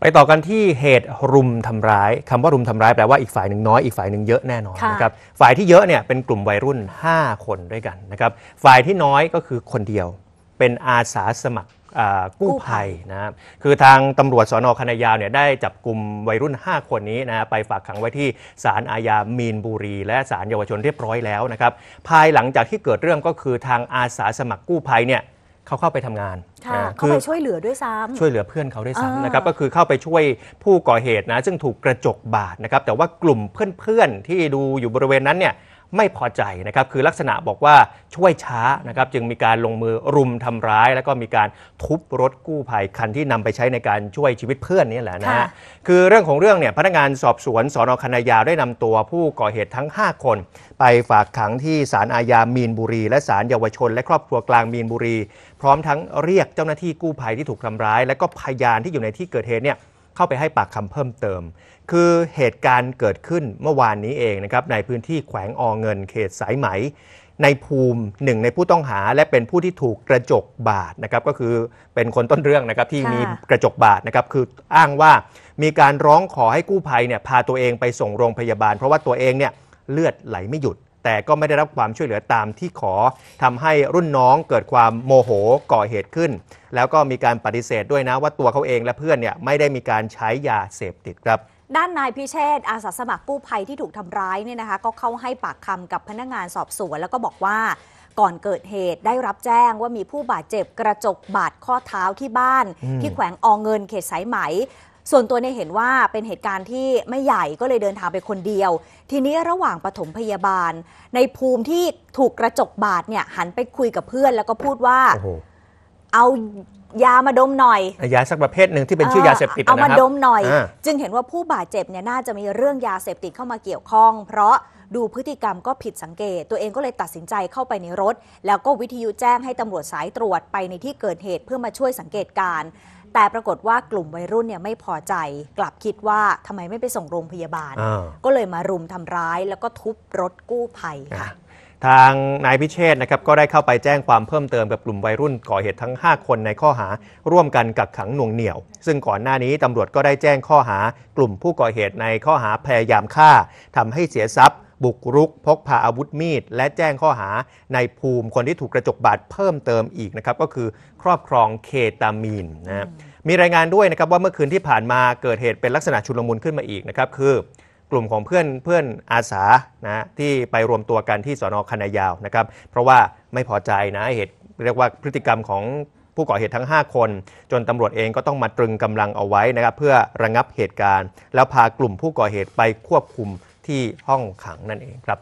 ไปต่อกันที่เหตุรุมทำร้ายคำว่ารุมทำร้ายแปลว่าอีกฝ่ายหนึ่งน้อย อีกฝ่ายหนึ่งเยอะแน่นอนนะครับ ฝ่ายที่เยอะเนี่ยเป็นกลุ่มวัยรุ่น 5 คนด้วยกันนะครับ ฝ่ายที่น้อยก็คือคนเดียวเป็นอาสาสมัครกู้ภัยนะครับ คือทางตำรวจสอนอคณะยาวเนี่ยได้จับกลุ่มวัยรุ่น 5 คนนี้นะไปฝากขังไว้ที่ศาลอาญามีนบุรี และศาลเยาวชนเรียบร้อยแล้วนะครับ ภายหลังจากที่เกิดเรื่องก็คือทางอาสาสมัครกู้ภัยเนี่ยเขาเข้าไปทำงานคเข้าไปช่วยเหลือด้วยซ้ำ ช่วยเหลือเพื่อนเขาด้วยซ้ำนะครับ ก็คือเข้าไปช่วยผู้ก่อเหตุนะ ซึ่งถูกกระจกบาดนะครับ แต่ว่ากลุ่มเพื่อนๆ ที่ดูอยู่บริเวณนั้นเนี่ยไม่พอใจนะครับคือลักษณะบอกว่าช่วยช้านะครับจึงมีการลงมือรุมทำร้าย แล้วก็มีการทุบรถกู้ภัยคันที่นำไปใช้ในการช่วยชีวิตเพื่อนนี่แหละนะฮะคือเรื่องของเรื่องเนี่ยพนักงานสอบสวนสอนอคณะยาวได้นำตัวผู้ก่อเหตุทั้ง 5 คน ไปฝากขังที่ศาลอาญามีนบุรีและศาลเยาวชน และครอบครัวกลางมีนบุรี พร้อมทั้งเรียกเจ้าหน้าที่กู้ภัยที่ถูกทำร้ายและก็พยานที่อยู่ในที่เกิดเหตุเนี่ยเข้าไปให้ปากคำเพิ่มเติม คือเหตุการณ์เกิดขึ้นเมื่อวานนี้เองนะครับในพื้นที่แขวงออเงินเขตสายไหม ในภูมิหนึ่งในผู้ต้องหา และเป็นผู้ที่ถูกกระจกบาดนะครับก็คือเป็นคนต้นเรื่องนะครับที่มีกระจกบาดนะครับคืออ้างว่ามีการร้องขอให้กู้ภัยเนี่ยพาตัวเองไปส่งโรงพยาบาล เพราะว่าตัวเองเนี่ยเลือดไหลไม่หยุดแต่ก็ไม่ได้รับความช่วยเหลือตามที่ขอทำให้รุ่นน้องเกิดความโมโหก่อเหตุขึ้น แล้วก็มีการปฏิเสธด้วยนะ ว่าตัวเขาเองและเพื่อนเนี่ยไม่ได้มีการใช้ยาเสพติดครับ ด้านนายพิเชษอาสาสมัครกู้ภัยที่ถูกทำร้ายเนี่ยนะคะ ก็เข้าให้ปากคำกับพนักงานสอบสวน แล้วก็บอกว่าก่อนเกิดเหตุได้รับแจ้งว่ามีผู้บาดเจ็บกระจกบาดข้อเท้าที่บ้าน ที่แขวงอองเงินเขตสายไหมส่วนตัวเนี่ยเห็นว่าเป็นเหตุการณ์ที่ไม่ใหญ่ก็เลยเดินทางไปคนเดียว ทีนี้ระหว่างปฐมพยาบาล ในภูมิที่ถูกกระจกบาดเนี่ยหันไปคุยกับเพื่อนแล้วก็พูดว่าอเอายามาดมหน่อย ยาสักประเภทหนึ่งที่เป็นชื่อยาเสพติดนะครับเอาามดมหน่อยอจึงเห็นว่าผู้บาดเจ็บเนี่ยน่าจะมีเรื่องยาเสพติดเข้ามาเกี่ยวข้อง เพราะดูพฤติกรรมก็ผิดสังเกต ตัวเองก็เลยตัดสินใจเข้าไปในรถ แล้วก็วิทยุแจ้งให้ตำรวจสายตรวจไปในที่เกิดเหตุเพื่อมาช่วยสังเกตการแต่ปรากฏว่ากลุ่มวัยรุ่นเนี่ยไม่พอใจกลับคิดว่าทำไมไม่ไปส่งโรงพยาบาล ก็เลยมารุมทำร้าย แล้วก็ทุบรถกู้ภัยค่ะ ทางนายพิเชษนะครับก็ได้เข้าไปแจ้งความเพิ่มเติมกับกลุ่มวัยรุ่นก่อเหตุทั้ง 5 คนในข้อหา ร่วมกันกักขังหน่วงเหนี่ยวซึ่งก่อนหน้านี้ตำรวจก็ได้แจ้งข้อหากลุ่มผู้ก่อเหตุในข้อหาพยายามฆ่าทำให้เสียทรัพย์ บุกรุก พกพาอาวุธมีดและแจ้งข้อหาในภูมิคนที่ถูกกระจกบาดเพิ่มเติมอีกนะครับก็คือครอบครองเคตามีนนะครับมีรายงานด้วยนะครับ ว่าเมื่อคืนที่ผ่านมาเกิดเหตุเป็นลักษณะชุลมุนขึ้นมาอีกนะครับคือกลุ่มของเพื่อนเพื่อนอาสานะที่ไปรวมตัวกันที่สอนอคณะยาวนะครับ เพราะว่าไม่พอใจนะเหตุเรียกว่าพฤติกรรมของผู้ก่อเหตุทั้ง 5 คน จนตำรวจเองก็ต้องมาตรึงกำลังเอาไว้นะครับ เพื่อระงับเหตุการณ์ แล้วพากลุ่มผู้ก่อเหตุไปควบคุมที่ห้องขังนั่นเองครับ